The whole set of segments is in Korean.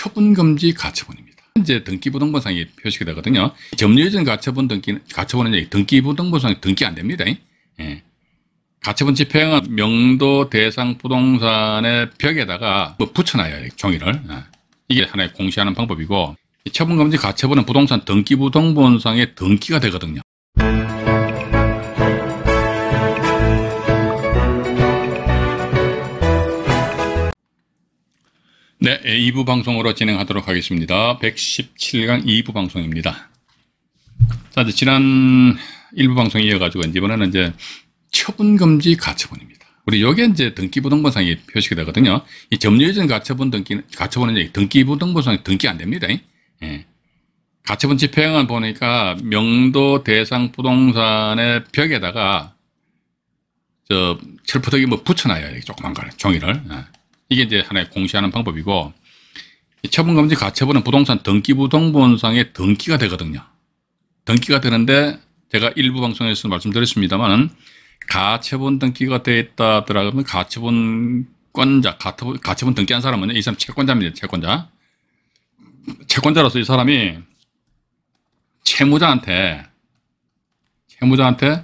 처분금지 가처분입니다. 현재 등기부등본상에 표시가 되거든요. 점유전 가처분 등기, 가처분은 등기부등본상 등기 안 됩니다. 예. 가처분 집행은 명도 대상 부동산의 벽에다가 뭐 붙여놔요, 종이를. 예. 이게 하나의 공시하는 방법이고, 처분금지 가처분은 부동산 등기부등본상에 등기가 되거든요. 네, 2부 예, 방송으로 진행하도록 하겠습니다. 117강 2부 방송입니다. 자, 이제 지난 1부 방송 이어가지고 이번에는 이제 처분금지 가처분입니다. 우리 여기에 이제 등기부등본상이 표시가 되거든요. 이 점유전 가처분 등기, 가처분은 이제 등기부등본상이 등기 안 됩니다. 예. 가처분 집행은 보니까 명도 대상 부동산의 벽에다가 저철포덕이뭐 붙여놔요. 야 조그만 걸 종이를. 예. 이게 이제 하나의 공시하는 방법이고 처분금지 가처분은 부동산 등기부등본상의 등기가 되거든요. 등기가 되는데 제가 일부 방송에서 말씀드렸습니다만 가처분 등기가 되어 있다 더라면 가처분권자, 가처분 등기한 사람은 이 사람 채권자입니다. 채권자. 채권자로서 이 사람이 채무자한테 채무자한테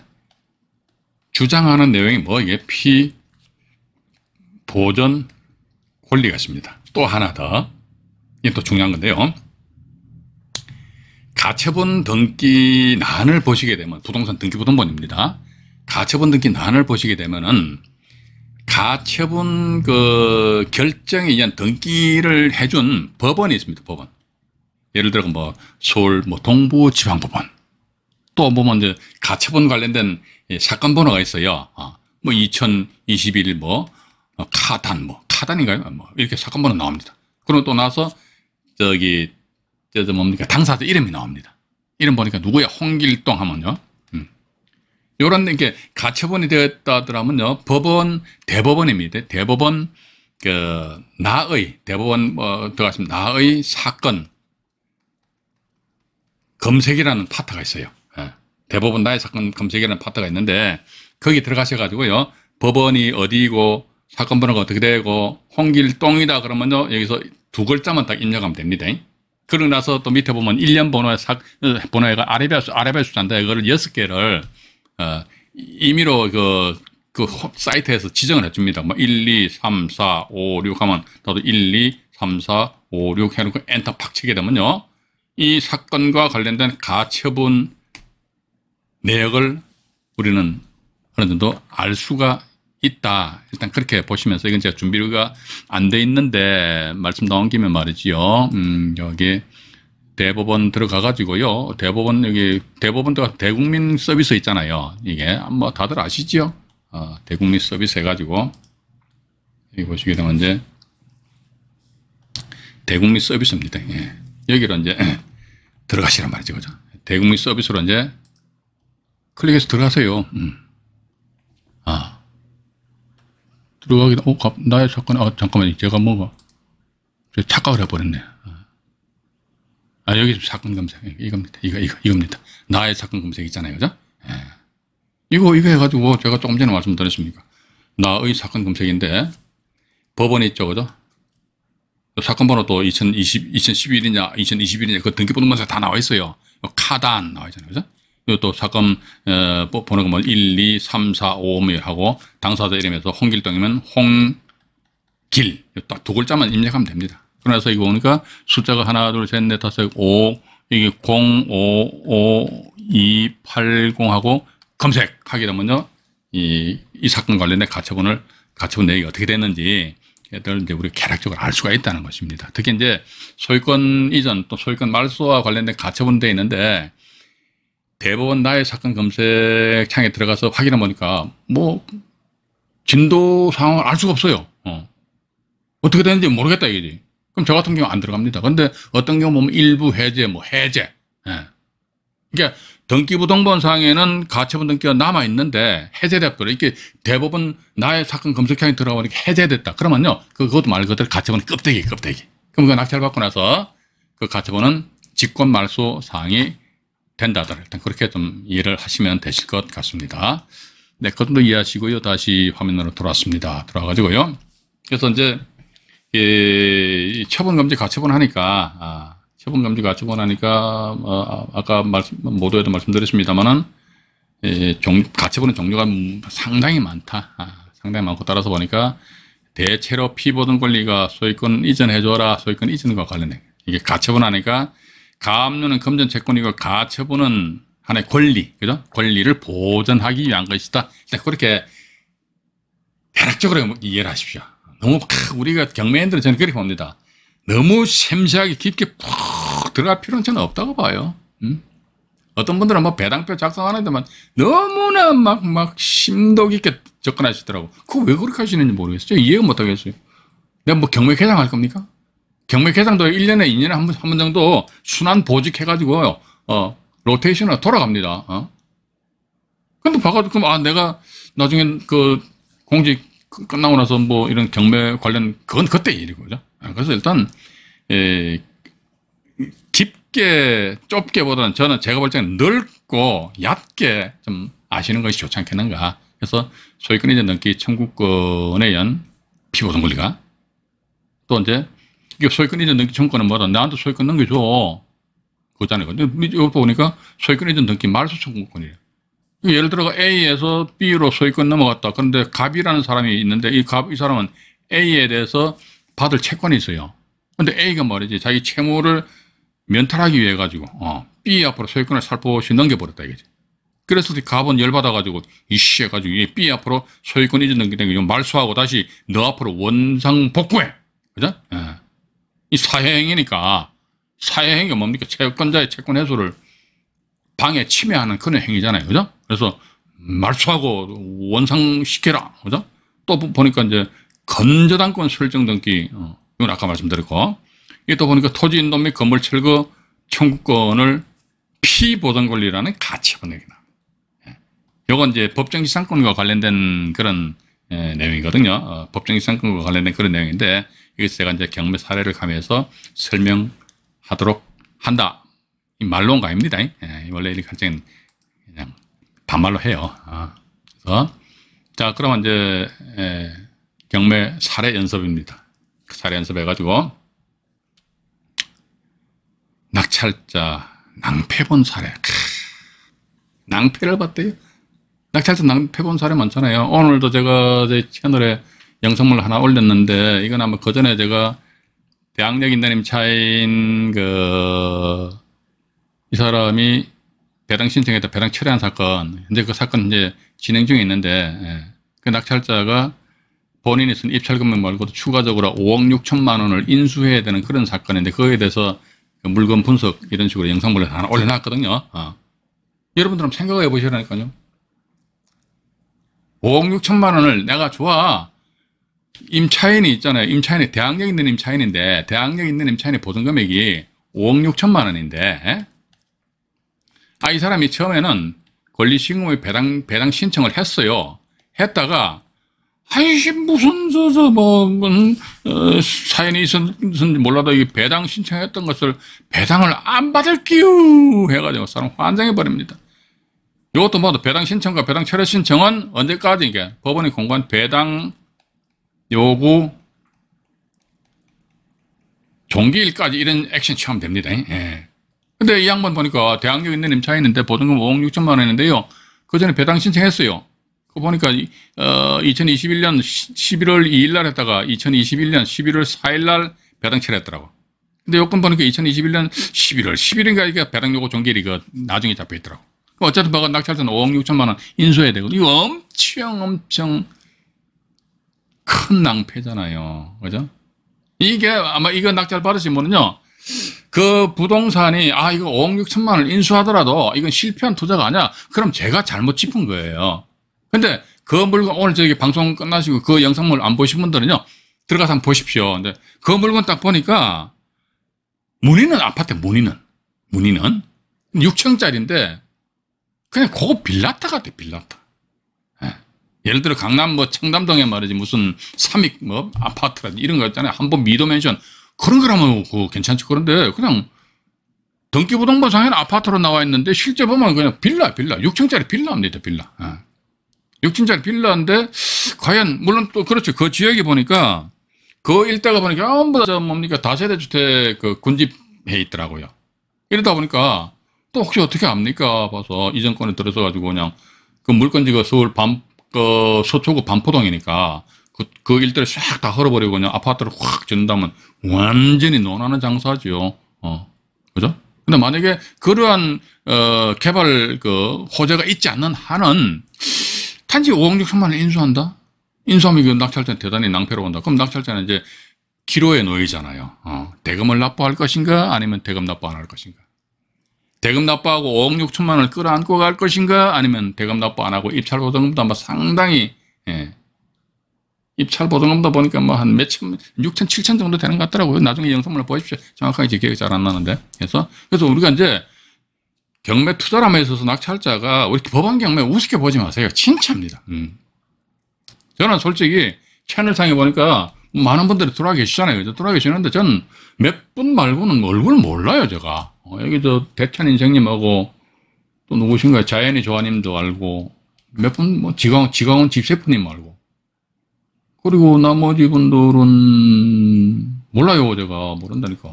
주장하는 내용이 뭐 이게 피 보전 권리가 있습니다. 또 하나 더. 이게 또 중요한 건데요. 가처분 등기 난을 보시게 되면 부동산 등기부등본입니다. 가처분 등기 난을 보시게 되면은 가처분 그 결정에 의한 등기를 해준 법원이 있습니다. 법원. 예를 들어 뭐 서울 뭐 동부 지방법원 또 보면 뭐 이제 가처분 관련된 사건 번호가 있어요. 어, 뭐 2021뭐 어, 카단 뭐 차단인가요? 뭐 이렇게 사건 번호 나옵니다. 그럼 또 나서 저기 저, 뭡니까 당사자 이름이 나옵니다. 이름 보니까 누구야 홍길동 하면요. 음. 요런 이게 가처분이 되었다더라면요 법원 대법원입니다. 대법원 그 나의 대법원 뭐 들어가시면 나의 사건 검색이라는 파트가 있어요. 예. 대법원 나의 사건 검색이라는 파트가 있는데 거기 들어가셔 가지고요. 법원이 어디고 사건 번호가 어떻게 되고 홍길동이다 그러면요 여기서 두 글자만 딱 입력하면 됩니다. 그러고 나서 또 밑에 보면 1년 번호에 사, 어, 번호가 아레비아 수, 아레비아 수단다. 이거를 여섯 개를, 어, 임의로 그, 그 사이트에서 지정을 해줍니다. 뭐 1, 2, 3, 4, 5, 6 하면 나도 1, 2, 3, 4, 5, 6 해놓고 엔터 팍 치게 되면요. 이 사건과 관련된 가처분 내역을 우리는 어느 정도 알 수가 있다. 일단 그렇게 보시면서 이건 제가 준비가 안 돼 있는데 말씀 나온 김에 말이지요. 음, 여기 대법원 들어가 가지고요. 대법원 여기 대법원도 대국민 서비스 있잖아요. 이게 뭐 다들 아시죠? 어, 대국민 서비스 해가지고 여기 보시게 되면 이제 대국민 서비스입니다. 예. 여기로 이제 들어가시란 말이죠, 그죠? 대국민 서비스로 이제 클릭해서 들어가세요. 음. 들어가기, 어, 나의 사건, 아, 잠깐만, 제가 뭐가, 착각을 해버렸네. 아, 여기 사건 검색. 이겁니다. 이거, 이거, 이겁니다. 나의 사건 검색 있잖아요. 그죠? 예. 이거, 이거 해가지고 뭐 제가 조금 전에 말씀드렸습니까? 나의 사건 검색인데 법원 있죠. 그죠? 사건 번호 또 2020, 2011이냐, 2021이냐, 그 등기번호만 다 나와 있어요. 뭐 카단 나와 있잖아요. 그죠? 또 사건 어, 번호가 뭐 1, 2, 3, 4, 5 하고 당사자 이름에서 홍길동이면 홍길 딱 두 글자만 입력하면 됩니다. 그래서 이거 보니까 숫자가 하나, 둘, 셋, 넷, 다섯, 오 이게 0, 5, 5, 2, 8, 0하고 검색하게 되면요. 이, 이 사건 관련된 가처분을, 가처분 내역이 어떻게 됐는지, 애들 이제 우리 계략적으로 알 수가 있다는 것입니다. 특히 이제 소유권 이전 또 소유권 말소와 관련된 가처분돼 있는데 대법원 나의 사건 검색 창에 들어가서 확인해 보니까 뭐 진도 상황을 알 수가 없어요. 어. 어떻게 되는지 모르겠다 이거지. 그럼 저 같은 경우 안 들어갑니다. 근데 어떤 경우 보면 일부 해제, 뭐 해제. 예. 그러니까 등기부 등본상에는 가처분 등기가 남아 있는데 해제됐거든. 이게 대법원 나의 사건 검색창에 들어가니까 해제됐다. 그러면요, 그것도 말 그대로 가처분 껍데기, 껍데기. 그럼 그 낙찰 받고 나서 그 가처분은 직권 말소 사항이 된다더라. 그렇게 좀 이해를 하시면 되실 것 같습니다. 네, 그것도 이해하시고요. 다시 화면으로 돌아왔습니다. 돌아와가지고요. 그래서 이제, 예, 처분금지 가처분 하니까, 아, 처분금지 가처분 하니까, 어, 뭐, 아, 아까 말씀, 모두에도 말씀드렸습니다만은, 예, 종, 가처분의 종류가 음, 상당히 많다. 아, 상당히 많고 따라서 보니까, 대체로 피보던 권리가 소유권 이전해줘라, 소유권 이전과 관련해. 이게 가처분 하니까, 가압류는 금전 채권이고 가처분은 하나의 권리, 그죠? 권리를 보전하기 위한 것이다. 일단 그렇게 대략적으로 이해를 하십시오. 너무 우리가 경매인들은 저는 그렇게 봅니다. 너무 섬세하게 깊게 푹 들어갈 필요는 저는 없다고 봐요. 음? 어떤 분들은 뭐 배당표 작성하는데만 너무나 막, 막 심도 깊게 접근하시더라고. 그거 왜 그렇게 하시는지 모르겠어요. 이해가 못 하겠어요. 내가 뭐 경매 개장할 겁니까? 경매 회장도 1년에 2년에 한 번, 한 번 정도 순환 보직해가지고요, 어, 로테이션으로 돌아갑니다. 어? 근데 봐가지고, 그럼, 아, 내가 나중에 그 공직 끝나고 나서 뭐 이런 경매 관련, 그건 그때 일이고요. 아, 그래서 일단, 예, 깊게, 좁게보다는 저는 제가 볼 때는 넓고 얕게 좀 아시는 것이 좋지 않겠는가. 그래서 소위 끊이지 넘기 청구권에 의한 피보등 권리가 또 이제 소유권 이전 등기 청구는 뭐다? 나한테 소유권 넘겨줘. 그거잖아요. 근데 이거 보니까 소유권 이전 등기 말소 청구권이에요. 그러니까 예를 들어 A에서 B로 소유권 넘어갔다. 그런데 갑이라는 사람이 있는데 이 갑, 이 사람은 A에 대해서 받을 채권이 있어요. 근데 A가 말이지 자기 채무를 면탈하기 위해 가지고 어, B 앞으로 소유권을 살포시 넘겨버렸다 이거지. 그래서 갑은 열받아가지고 이씨 해가지고 이 B 앞으로 소유권 이전 넘기는 거 말소하고 다시 너 앞으로 원상 복구해. 그죠? 예. 사회행위니까 사회행위가 뭡니까? 채권자의 채권 해소를 방해 침해하는 그런 행위잖아요. 그죠? 그래서 말소하고 원상시켜라. 그죠? 또 보니까 이제 건저당권 설정 등기 어, 이건 아까 말씀드렸고 이게 또 보니까 토지인도 및 건물 철거 청구권을 피보전 권리라는 가치 번역이다. 이건 예. 이제 법정지상권과 관련된 그런 예, 내용이거든요. 어, 법정 이상권과 관련된 그런 내용인데 이것을 제가 이제 경매 사례를 가면서 설명하도록 한다. 이 말론가 입니다. 예, 원래 이 갈증은 그냥 반말로 해요. 아, 그래서 자그러 이제 예, 경매 사례 연습입니다. 그 사례 연습해가지고 낙찰자 낭패본 사례. 크, 낭패를 봤대요. 낙찰서 낭패본 사례 많잖아요. 오늘도 제가 제 채널에 영상물 하나 올렸는데 이건 아마 그 전에 제가 대학력 인단님 차인 그 이 사람이 배당 신청했다 배당 철회한 사건 현재 그 사건 이제 진행 중에 있는데 예. 그 낙찰자가 본인이 쓴 입찰 금액 말고도 추가적으로 5억 6천만 원을 인수해야 되는 그런 사건인데 그거에 대해서 그 물건 분석 이런 식으로 영상물을 하나 올려놨거든요. 어. 여러분들은 생각해 보시라니까요. 5억 6천만 원을 내가 좋아. 임차인이 있잖아요. 임차인이 대항력 있는 임차인인데 대항력 있는 임차인의 보증 금액이 5억 6천만 원인데 아 이 사람이 처음에는 권리신고의 배당 배당 신청을 했어요. 했다가 아이씨 무슨 저저뭐 어, 사연이 있었는지 몰라도 이 배당 신청했던 것을 배당을 안 받을게요 해가지고 사람 환장해 버립니다. 이것도 모두 배당 신청과 배당 철회 신청은 언제까지 이게 법원이 공고한 배당 요구 종기일까지 이런 액션 취하면 됩니다. 예. 근데 이 양반 보니까 대항력 있는 임차인인데 보증금 5억 6천만 원인데요. 그 전에 배당 신청했어요. 그 보니까 어, 2021년 11월 2일 날 했다가 2021년 11월 4일 날 배당 철회했더라고. 근데 요건 보니까 2021년 11월 10일인가 이게 배당 요구 종기일이 그 나중에 잡혀 있더라고. 어쨌든 박은 낙찰선 5억 6천만 원 인수해야 되거든요. 엄청 엄청 큰 낭패잖아요. 그죠? 이게 아마 이거 낙찰 받으시면은요. 그 부동산이 아 이거 5억 6천만 원 인수하더라도 이건 실패한 투자가 아니야. 그럼 제가 잘못 짚은 거예요. 근데 그 물건 오늘 저기 방송 끝나시고 그 영상물 안 보신 분들은요. 들어가서 한번 보십시오. 근데 그 물건 딱 보니까 문의는 아파트 문의는 문의는 6층짜리인데 그냥 그거 빌라타가 돼, 빌라타. 예. 를 들어 강남 뭐 청담동에 말이지 무슨 삼익 뭐 아파트라든지 이런 거 있잖아요. 한 번 미더맨션 그런 거라면 그 괜찮죠. 그런데 그냥 등기부동산 상에는 아파트로 나와 있는데 실제 보면 그냥 빌라, 빌라. 6층짜리 빌라입니다, 빌라. 예. 6층짜리 빌라인데 과연 물론 또 그렇죠. 그 지역에 보니까 그 일대가 보니까 전부 다 뭡니까 다세대주택 그 군집해 있더라고요. 이러다 보니까 또 혹시 어떻게 압니까? 봐서 이 정권에 들어서가지고 그냥 그 물건지가 그 서울 반, 그 서초구 반포동이니까 그, 그 일대를 싹 다 헐어버리고 그냥 아파트를 확 짓는다면 완전히 논하는 장사지요. 어. 그죠? 근데 만약에 그러한, 어, 개발 그 호재가 있지 않는 한은 단지 5억 6천만 원을 인수한다? 인수하면 이 낙찰자는 대단히 낭패로 온다. 그럼 낙찰자는 이제 기로에 놓이잖아요. 어, 대금을 납부할 것인가 아니면 대금 납부 안 할 것인가. 대금 납부하고 5억 6천만 원을 끌어안고 갈 것인가 아니면 대금 납부 안 하고 입찰 보증금도 아마 상당히 예. 입찰 보증금도 보니까 뭐한 몇천, 6천, 7천 정도 되는 것 같더라고요. 나중에 영상문을 보십시오. 정확하게 제 기억이 잘 안 나는데. 그래서, 그래서 우리가 이제 경매 투자라면 있어서 낙찰자가 우리 법원 경매 우습게 보지 마세요. 진짜입니다. 음. 저는 솔직히 채널상에 보니까 많은 분들이 돌아와 계시잖아요. 돌아와 계시는데 전 몇 분 말고는 얼굴 몰라요, 제가. 어, 여기도 대찬 인생님하고 또 누구신가요? 자연의 조아님도 알고 몇분뭐 지강 지강원 집세프님 알고 그리고 나머지 분들은 몰라요 제가 모른다니까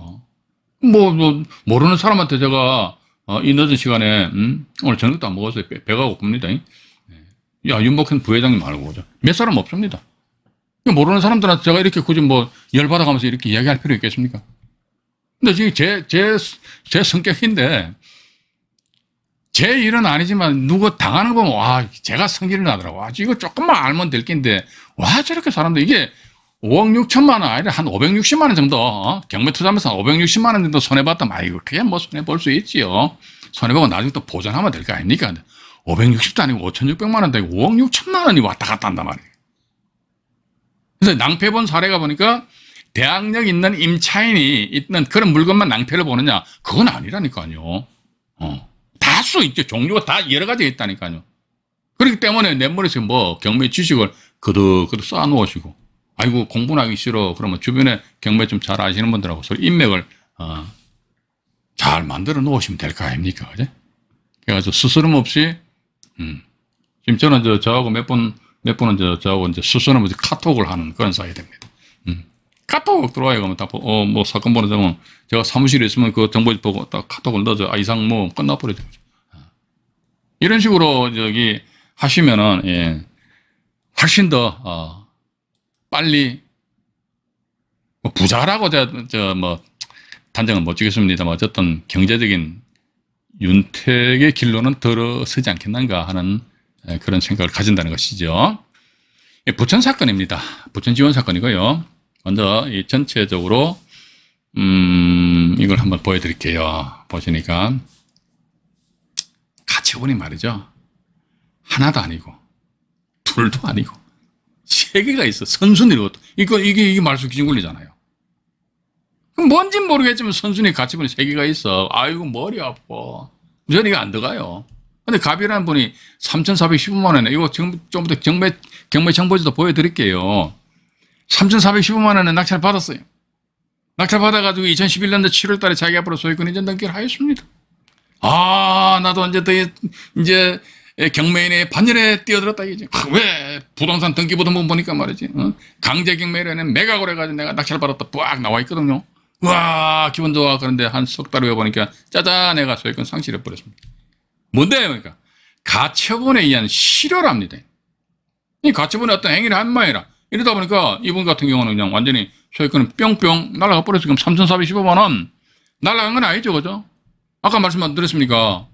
뭐, 뭐 모르는 사람한테 제가 어, 이 늦은 시간에 음, 오늘 저녁도 안 먹었어요 배, 배가 고픕니다 예. 야 윤복현 부회장님 알고 몇 사람 없습니다 모르는 사람들한테 제가 이렇게 굳이 뭐 열받아가면서 이렇게 이야기할 필요 있겠습니까? 근데 지금 제, 제, 제 성격인데 제 일은 아니지만 누구 당하는 거면 와, 제가 성질이 나더라고. 아, 이거 조금만 알면 될 낀데 와, 저렇게 사람들 이게 5억 6천만 원 아니라 한 560만 원 정도 어? 경매 투자하면서 560만 원 정도 손해봤다 아이고 그게 뭐 손해볼 수 있지요. 손해보고 나중에 또 보전하면 될 거 아닙니까? 560도 아니고 5,600만 원도 5억 6천만 원이 왔다 갔다 한단 말이에요. 그래서 낭패 본 사례가 보니까 대항력 있는 임차인이 있는 그런 물건만 낭패를 보느냐? 그건 아니라니까요. 어. 다수 있죠. 종류가 다 여러 가지 있다니까요. 그렇기 때문에 내머릿에뭐 경매 지식을 그득그득 쌓아놓으시고, 아이고, 공부하기 싫어. 그러면 주변에 경매 좀 잘 아시는 분들하고 서로 인맥을, 어, 잘 만들어 놓으시면 될 거 아닙니까? 그제? 그래서 스스럼 없이, 음, 지금 저는 저, 저하고 몇 번, 몇 분은 저, 저하고 이제 스스럼 없이 카톡을 하는 그런 사이 됩니다. 카톡 들어와요. 그러면 딱, 어, 뭐, 사건 번호장은 제가 사무실에 있으면 그 정보 보고 딱 카톡을 넣어줘. 아, 이상 뭐, 끝나버리죠. 예. 이런 식으로 저기 하시면은, 예, 훨씬 더, 어, 빨리, 뭐 부자라고 제 저, 뭐, 단정은 못 주겠습니다만 어쨌든 경제적인 윤택의 길로는 들어서지 않겠는가 하는 예, 그런 생각을 가진다는 것이죠. 예, 부천 사건입니다. 부천 지원 사건이고요. 먼저 이 전체적으로 음, 이걸 한번 보여드릴게요. 보시니까 같이 보니 말이죠. 하나도 아니고 둘도 아니고 세 개가 있어. 선순위로 이거 이게 이게 말수 기준 권리잖아요. 뭔진 모르겠지만 선순위 같이 보니 세 개가 있어. 아이고 머리 아파. 저 이거 안 들어가요. 근데 가비라는 분이 3,415만 원에 이거 좀, 좀부 경매 경매 정보지도 보여드릴게요. 3,415만 원의 낙찰 받았어요. 낙찰 받아가지고 2011년도 7월 달에 자기 앞으로 소유권 이전 등기를 하였습니다. 아, 나도 이제 더 이제 경매인의 반열에 뛰어들었다 이지왜 아, 부동산 등기부터 한 보니까 말이지. 어? 강제 경매라는 매각을 해가지고 내가 낙찰 받았다. 빡 나와 있거든요. 와 기분 좋아. 그런데 한 석달 후에 보니까 짜잔 내가 소유권 상실해 버렸습니다. 뭔데 그러니까 가처분에 의한 실효랍니다. 이 가처분의 어떤 행위를 한모이라 이러다 보니까 이분 같은 경우는 그냥 완전히 소유권은 뿅뿅 날아가 버려서 지금 3,415만 원 날아간 건 아니죠, 그죠? 아까 말씀만 드렸습니까?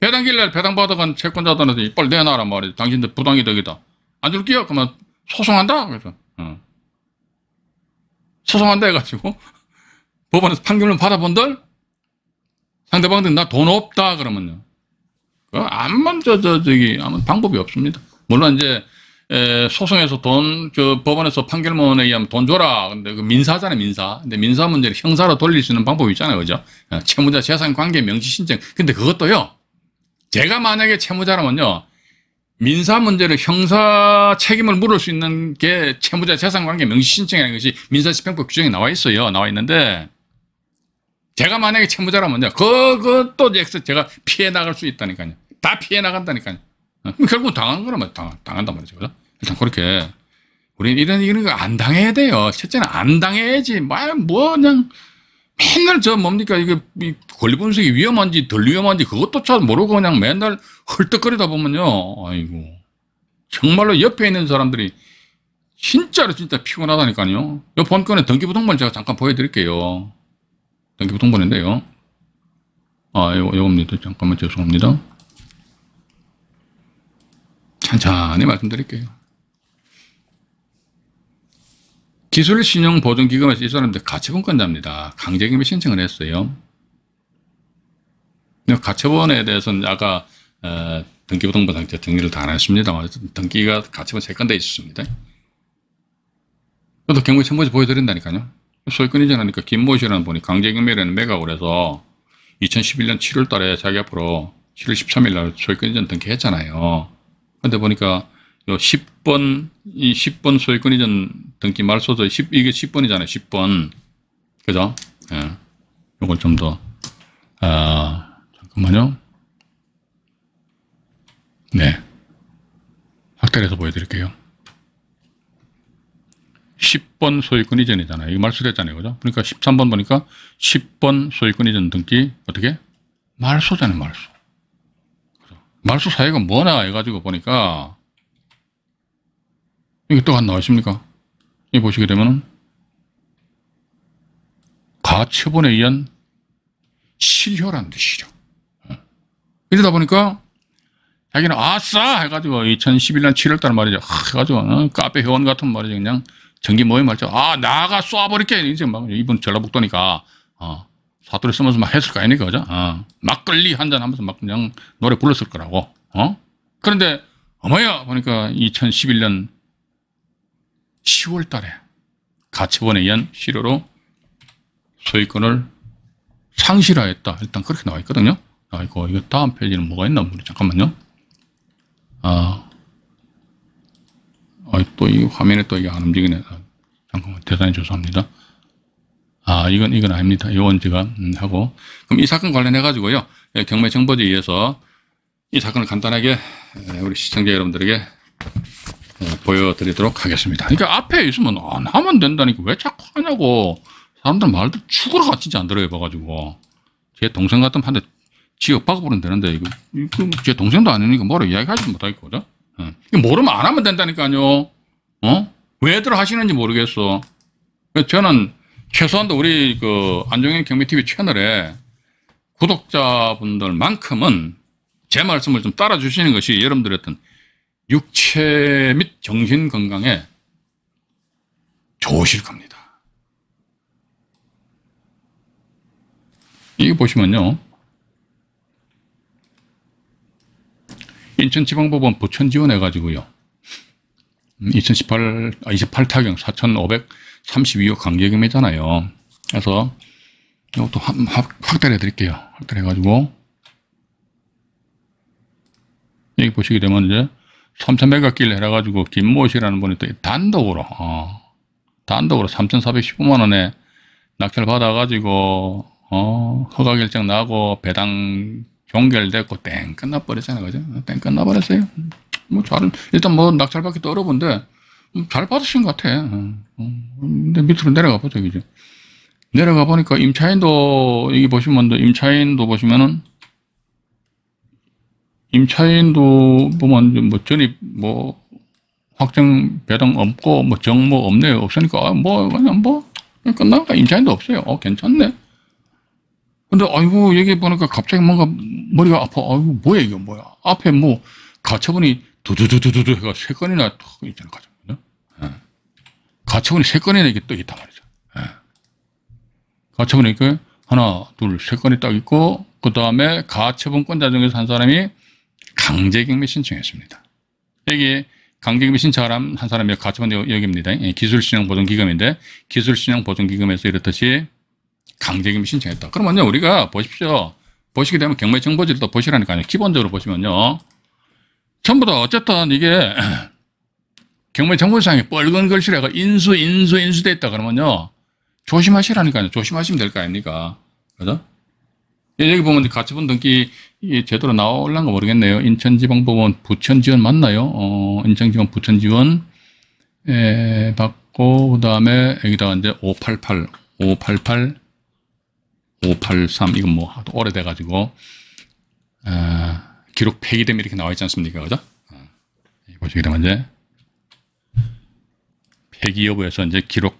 배당길날 배당받아간 채권자들한테 빨리 내놔라 말이지. 당신들 부당이 득이다. 안 줄게요? 그러면 소송한다? 그래서, 응. 어. 소송한다 해가지고 법원에서 판결을 받아본들 상대방들 나 돈 없다 그러면요. 그 암만 저, 저, 저기, 아무 방법이 없습니다. 물론 이제 소송에서 돈, 그 법원에서 판결문에 의하면 돈 줘라. 근데 그 민사잖아요, 민사. 근데 민사 문제를 형사로 돌릴 수 있는 방법이 있잖아요, 그죠? 어, 채무자 재산 관계 명시 신청. 근데 그것도요, 제가 만약에 채무자라면요, 민사 문제를 형사 책임을 물을 수 있는 게 채무자 재산 관계 명시 신청이라는 것이 민사집행법 규정에 나와 있어요. 나와 있는데, 제가 만약에 채무자라면요, 그것도 제가 피해 나갈 수 있다니까요. 다 피해 나간다니까요. 음, 결국 당하 거라면 당, 당한단 말이죠. 그죠? 일단 그렇게. 우리는 이런, 이런 거 안 당해야 돼요. 첫째는 안 당해야지. 뭐, 그냥, 맨날 저 뭡니까? 이게 권리분석이 위험한지 덜 위험한지 그것도 잘 모르고 그냥 맨날 헐떡거리다 보면요. 아이고. 정말로 옆에 있는 사람들이 진짜로 진짜 피곤하다니까요. 이 본건에 등기부등본 제가 잠깐 보여드릴게요. 등기부등본인데요. 아, 요, 요겁니다. 잠깐만 죄송합니다. 천천히 말씀드릴게요. 기술신용보증기금에서 이 사람들 가처분권자입니다. 강제금이 신청을 했어요. 가처분에 대해서는 아까 어, 등기부등본 상태 정리를 다 안했습니다 등기가 가처분 세건데 있습니다. 저도 경우에 첨지 보여드린다니까요. 소유권 이전하니까 김모 씨라는 분이 강제경매라는 매각을 해서 2011년 7월 달에 자기 앞으로 7월 13일 날 소유권 이전 등기했잖아요. 근데 보니까 요 10번, 이 10번 소유권 이전 등기 말소도 10, 이게 10번이잖아요. 10번. 그죠? 예. 요걸 좀 더, 아, 잠깐만요. 네. 확대해서 보여드릴게요. 10번 소유권 이전이잖아요. 이거 말소됐잖아요. 그죠? 그러니까 13번 보니까 10번 소유권 이전 등기 어떻게? 말소잖아요. 말소. 말소 사이가 뭐냐 해가지고 보니까 이게 또 안 나와 있습니까? 이 보시게 되면 가처분에 의한 실효라는 뜻이죠. 예. 이러다 보니까 자기는 아싸 해가지고 2011년 7월달 말이죠. 아, 해가지고 어? 카페 회원 같은 말이죠. 그냥 전기 모임 말이죠. 아 나가 쏴버릴게 이제 막 이분 전라북도니까 어. 사투리 쓰면서 막 했을 거 아닙니까? 그죠? 어. 막걸리 한 잔 하면서 막 그냥 노래 불렀을 거라고. 어? 그런데 어머야 보니까 2011년 10월 달에 가처분에 의한 실효로 소유권을 상실하였다. 일단 그렇게 나와 있거든요. 아이고, 이거 다음 페이지는 뭐가 있나 모르 잠깐만요. 아, 아또이 화면에 또 이게 안 움직이네. 아, 잠깐만, 대단히 죄송합니다. 아, 이건, 이건 아닙니다. 요건 제가, 음, 하고. 그럼 이 사건 관련해가지고요. 예, 경매 정보에 의해서 이 사건을 간단하게 예, 우리 시청자 여러분들에게 예, 보여드리도록 하겠습니다. 그러니까 앞에 있으면 안 하면 된다니까 왜 자꾸 하냐고. 사람들 말도 죽으러가 진안 들어요. 봐가지고. 제 동생 같은 판데 지역 박아버면 되는데, 이거, 이거 뭐 제 동생도 아니니까 뭐라 이야기하지 못하겠고, 그죠? 어. 모르면 안 하면 된다니까요. 어? 왜들 하시는지 모르겠어. 저는 최소한도 우리 그 안종현 경미TV 채널에 구독자분들만큼은 제 말씀을 좀 따라주시는 것이 여러분들의 어떤 육체 및 정신 건강에 좋으실 겁니다. 이게 보시면요. 인천지방법원 부천 지원해가지고요. 2018, 음, 28타경 아, 4,500 32억 강제금이잖아요. 그래서 이것도 확대해 드릴게요. 확대해 가지고 여기 보시게 되면 이제 3,100길 해가지고 김모씨라는 분이 또 단독으로 어, 단독으로 3,415만 원에 낙찰 받아가지고 어, 허가 결정 나고 배당 종결됐고 땡 끝나버렸잖아요, 그죠? 땡 끝나버렸어요. 뭐 잘, 일단 뭐 낙찰받기 도어려데 잘 받으신 것 같아. 어, 어. 근데 밑으로 내려가 보자, 이제. 내려가 보니까 임차인도, 여기 보시면, 임차인도 보시면은, 임차인도 보면 뭐 전입 뭐 확정 배당 없고 뭐 정모 없네요 없으니까 아, 뭐 그냥 뭐 끝나니까 임차인도 없어요 어 괜찮네 근데 아이고 여기 보니까 갑자기 뭔가 머리가 아파 아이고 뭐야 이거 뭐야 앞에 뭐 가처분이 두두두두두 해가 세 건이나 있잖아 가처분 가처분이 세 건이나 이게 또 있단 말이죠. 예. 가처분이 그 하나, 둘, 세 건이 딱 있고 그 다음에 가처분권자 중에서 한 사람이 강제경매 신청했습니다. 여기 강제경매 신청한 한 사람이 가처분 여기입니다. 예, 기술신용보증기금인데 기술신용보증기금에서 이렇듯이 강제경매 신청했다. 그러면요 우리가 보십시오. 보시게 되면 경매 정보지를 보시라니까요. 기본적으로 보시면요. 전부 다 어쨌든 이게 경매 정보상에 빨간 글씨라가 인수, 인수, 인수됐다 그러면요. 조심하시라니까요. 조심하시면 될 거 아닙니까? 그죠? 예, 여기 보면 가처분 등기 제대로 나올란가 모르겠네요. 인천지방법원 부천지원 맞나요? 어, 인천지방 부천지원 예, 받고 그다음에 여기다가 이제 588, 588, 583 이건 뭐 하도 오래돼 가지고 아, 기록 폐기됨 이렇게 나와 있지 않습니까? 그죠? 어, 예, 보시게 되면 이제 폐기 여부에서 이제 기록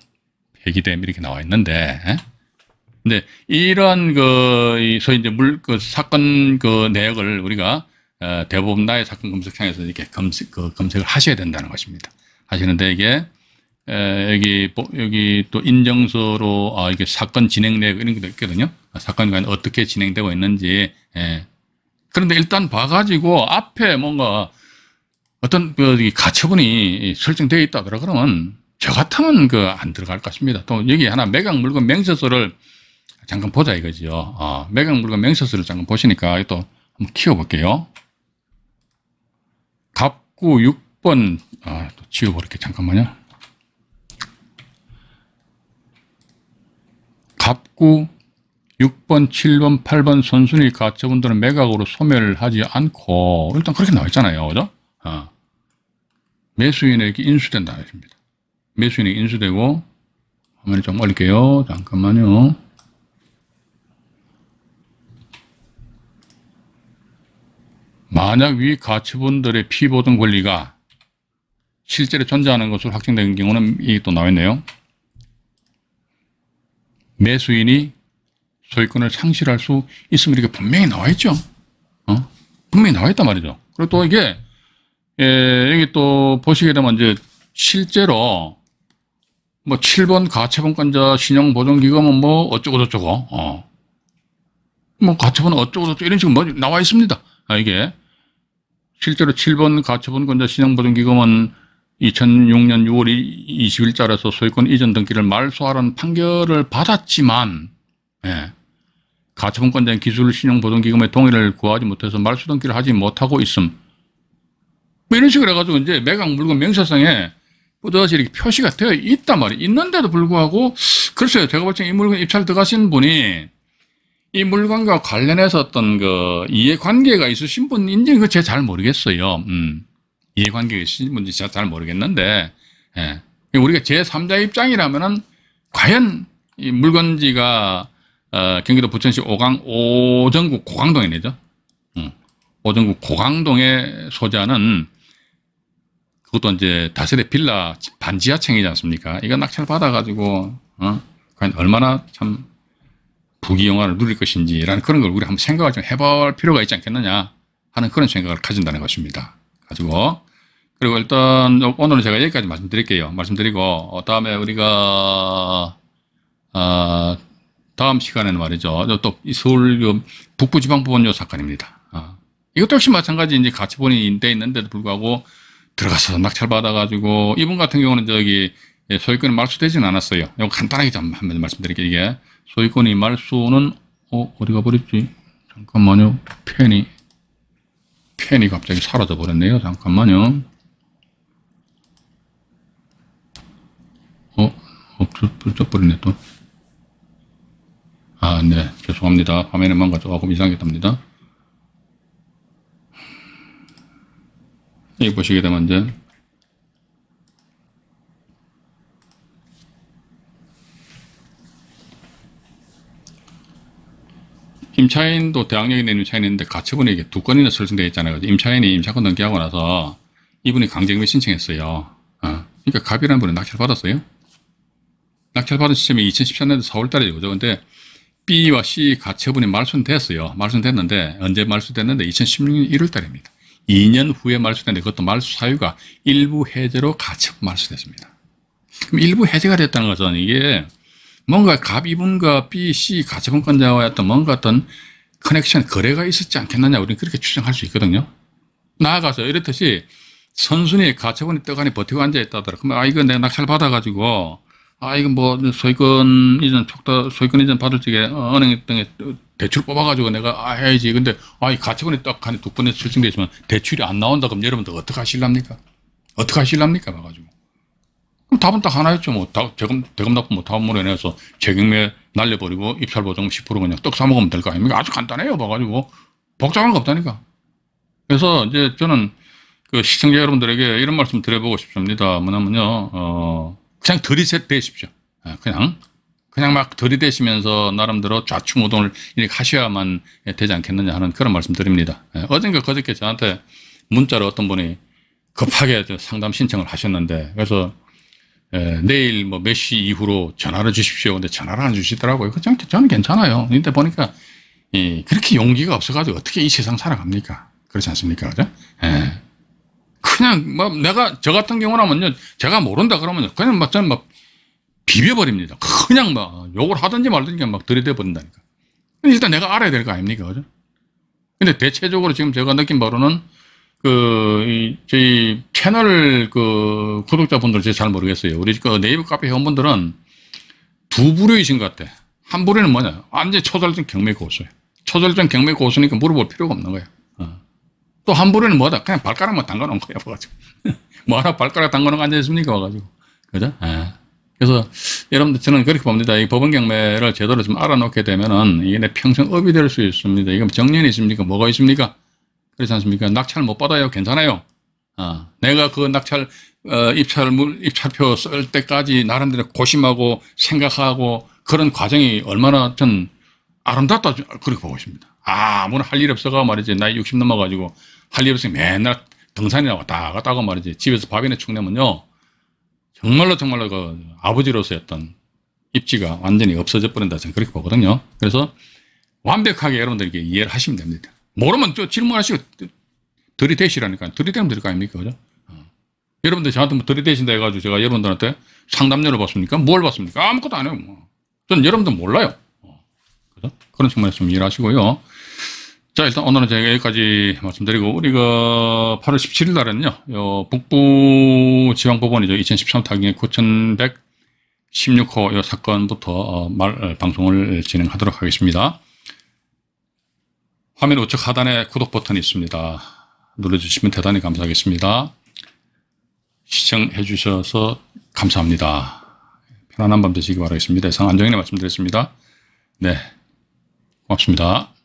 폐기됨 이렇게 나와 있는데 예? 근데 이런 그 소위 이제 물 그 사건 그 내역을 우리가 어, 대법원 나의 사건 검색창에서 이렇게 검색 그 검색을 하셔야 된다는 것입니다. 하시는데 이게 에, 여기 여기 또 인정서로 아, 이게 사건 진행 내역 이런 것도 있거든요. 아, 사건이 어떻게 진행되고 있는지. 에. 예. 그런데 일단 봐가지고 앞에 뭔가 어떤 그 가처분이 설정되어 있다 그러면 저 같으면 그 안 들어갈 것입니다. 또 여기 하나 매각 물건 맹세서를 잠깐 보자 이거지 어, 매각 물건 맹세서를 잠깐 보시니까 또 한번 키워볼게요. 갑구 6번 아, 또 지워버릴게 잠깐만요. 갑구 6번, 7번, 8번 선순위 가처분들은 매각으로 소멸하지 않고 일단 그렇게 나와 있잖아요. 그죠? 어. 매수인에게 인수된다. 했습니다. 매수인이 인수되고 화면을 좀 올릴게요. 잠깐만요. 만약 위 가치분들의 피보존 권리가 실제로 존재하는 것으로 확정된 경우는 이게 또 나와있네요. 매수인이 소유권을 상실할 수 있으면 이렇게 분명히 나와있죠. 어? 분명히 나와있단 말이죠. 그리고 또 이게 예, 여기 또 보시게 되면 이제 실제로 뭐 7번 가채본권자 신용보증기금은 뭐 어쩌고저쩌고 어. 뭐 가처분은 어쩌고저쩌고 이런 식으로 뭐 나와 있습니다. 아, 이게 실제로 7번 가처분권자 신용보증기금은 2006년 6월 2 0일자라서 소유권 이전 등기를 말소하라는 판결을 받았지만 예, 가처분권자 기술 신용보증기금의 동의를 구하지 못해서 말소 등기를 하지 못하고 있음. 뭐 이런 식으로 해가지고 이제 매각 물건 명세상에 또다시 이렇게 표시가 되어 있단 말이에요. 있는데도 불구하고, 글쎄요, 제가 볼때이 물건 입찰 들어가신 분이 이 물건과 관련해서 어떤 그 이해관계가 있으신 분인지 그 제가 잘 모르겠어요. 음. 이해관계가 있으신 분인지 제가 잘 모르겠는데, 예. 그러니까 우리가 제3자 입장이라면은 과연 이 물건지가 어, 경기도 부천시 오강 오전구 고강동이네죠. 음. 오전구 고강동에 소재하는 그것도 이제 다세대 빌라 반지하층이지 않습니까? 이거 낙찰 받아가지고 어? 과연 얼마나 참 부귀영화를 누릴 것인지라는 그런 걸 우리 한번 생각을 좀 해볼 필요가 있지 않겠느냐 하는 그런 생각을 가진다는 것입니다. 가지고 그리고 일단 오늘은 제가 여기까지 말씀드릴게요. 말씀드리고 어, 다음에 우리가 어, 다음 시간에는 말이죠. 또 서울 그 북부지방법원요 사건입니다. 아, 이것도 역시 마찬가지 이제 가처분이 인데 있는데도 불구하고 들어가서 낙찰 받아가지고 이분 같은 경우는 저기 예, 소유권이 말소되지는 않았어요. 이거 간단하게 좀 한 번 말씀드릴게요. 이게 소유권이 말소는 어 어디가 버렸지? 잠깐만요. 펜이 펜이 갑자기 사라져 버렸네요. 잠깐만요. 어 없어져 버렸네 또. 아, 네. 죄송합니다. 화면에만 가져가고 이상하겠답니다. 여기 보시게 되면 이제 임차인도 대항력에 있는 임차인이 데 가처분이 이게 두 건이나 설정되어 있잖아요. 임차인이 임차권 등기하고 나서 이분이 강제금 신청했어요. 어. 그러니까 갑이라는 분은 낙찰 받았어요. 낙찰 받은 시점이 2014년도 4월 달이죠. 근데 B와 C 가처분이 말소는 됐어요. 말소는 됐는데 언제 말소됐는데 2016년 1월 달입니다. 2년 후에 말소되는데 그것도 말소 사유가 일부 해제로 같이 말소됐습니다. 그럼 일부 해제가 됐다는 것은 이게 뭔가 갑 이분과 B, C 가처분권자와 어떤 뭔가 어떤 커넥션 거래가 있었지 않겠느냐 우리는 그렇게 추정할 수 있거든요. 나아가서 이렇듯이 선순위 가처분이 떡하니 버티고 앉아 있다더라. 그러아 이거 내가 낙찰 받아가지고 아 이거 뭐 소유권 이전 촉다 소유권 이전 받을 적에 어, 은행 등에 대출 뽑아가지고 내가 아, 해야지. 근데 아, 이가치분이 딱 한 두 번에 출증되지만 대출이 안 나온다 그럼 여러분들 어떻게 하실랍니까? 어떻게 하실랍니까? 봐 가지고 그럼 답은 딱 하나였죠. 뭐 다, 대금 대금 납부 다음으로 해서 재경매 날려버리고 입찰 보증 10% 그냥 떡 사 먹으면 될 거 아닙니까? 아주 간단해요. 봐가지고 복잡한 거 없다니까. 그래서 이제 저는 그 시청자 여러분들에게 이런 말씀 드려보고 싶습니다. 뭐냐면요, 어, 그냥 드리셋 되십시오. 아, 그냥 그냥 막 들이대시면서 나름대로 좌충우돌 이렇게 하셔야만 되지 않겠느냐 하는 그런 말씀 드립니다. 예, 어젠가 그저께 저한테 문자로 어떤 분이 급하게 상담 신청을 하셨는데 그래서 예, 내일 뭐 몇 시 이후로 전화를 주십시오. 근데 전화를 안 주시더라고요. 그 저는, 저는 괜찮아요. 근데 보니까 그렇게 용기가 없어가지고 어떻게 이 세상 살아갑니까? 그렇지 않습니까? 그죠? 예. 그냥 막 뭐 내가 저 같은 경우라면요 제가 모른다 그러면 그냥 막 저는 막 비벼버립니다. 그냥 막 욕을 하든지 말든지 막 들이대버린다니까. 일단 내가 알아야 될 거 아닙니까? 그죠? 근데 대체적으로 지금 제가 느낀 바로는 그, 이, 저희 채널 그 구독자분들 제잘 모르겠어요. 우리 그 네이버 카페 회원분들은 두 부류이신 것 같아. 한 부류는 뭐냐? 완전 초절정 경매 고수예요. 초절정 경매 고수니까 물어볼 필요가 없는 거야. 어. 또한 부류는 뭐다? 그냥 발가락만 담가 놓은 거야. 와뭐 하나 발가락 담가 놓은 거 아니겠습니까? 와가지고. 그죠? 에. 예. 그래서 여러분들 저는 그렇게 봅니다. 이 법원 경매를 제대로 좀 알아놓게 되면은 이게 평생 업이 될 수 있습니다. 이건 정년이 있습니까? 뭐가 있습니까? 그렇지 않습니까? 낙찰 못 받아요. 괜찮아요. 아, 내가 그 낙찰 어, 입찰 입찰표 쓸 때까지 나름대로 고심하고 생각하고 그런 과정이 얼마나 전 아름답다 그렇게 보고 있습니다. 아무나 할 일 없어가 말이지 나이 60 넘어가지고 할 일 없으니 맨날 등산이나 왔다 갔다 하고 말이지 집에서 밥이나 축내면요 정말로 정말로 그 아버지로서의 어 입지가 완전히 없어져 버린다. 저는 그렇게 보거든요. 그래서 완벽하게 여러분들에게 이해를 하시면 됩니다. 모르면 또 질문하시고 들이대시라니까. 들이대면 될 거 아닙니까? 그죠? 어. 여러분들 저한테 뭐 들이대신다 해가지고 제가 여러분들한테 상담료를 받습니까? 뭘 받습니까? 아무것도 안 해요. 뭐. 저 여러분들 몰라요. 어. 그죠? 그런 측면에서 좀이해 하시고요. 자, 일단 오늘은 제가 여기까지 말씀드리고, 우리가 8월 그 17일 날은요, 요 북부 지방법원이죠. 2013타의 9116호 요 사건부터 어, 말, 어, 방송을 진행하도록 하겠습니다. 화면 우측 하단에 구독 버튼이 있습니다. 눌러주시면 대단히 감사하겠습니다. 시청해 주셔서 감사합니다. 편안한 밤 되시기 바라겠습니다. 이상 안정인의 말씀드렸습니다. 네, 고맙습니다.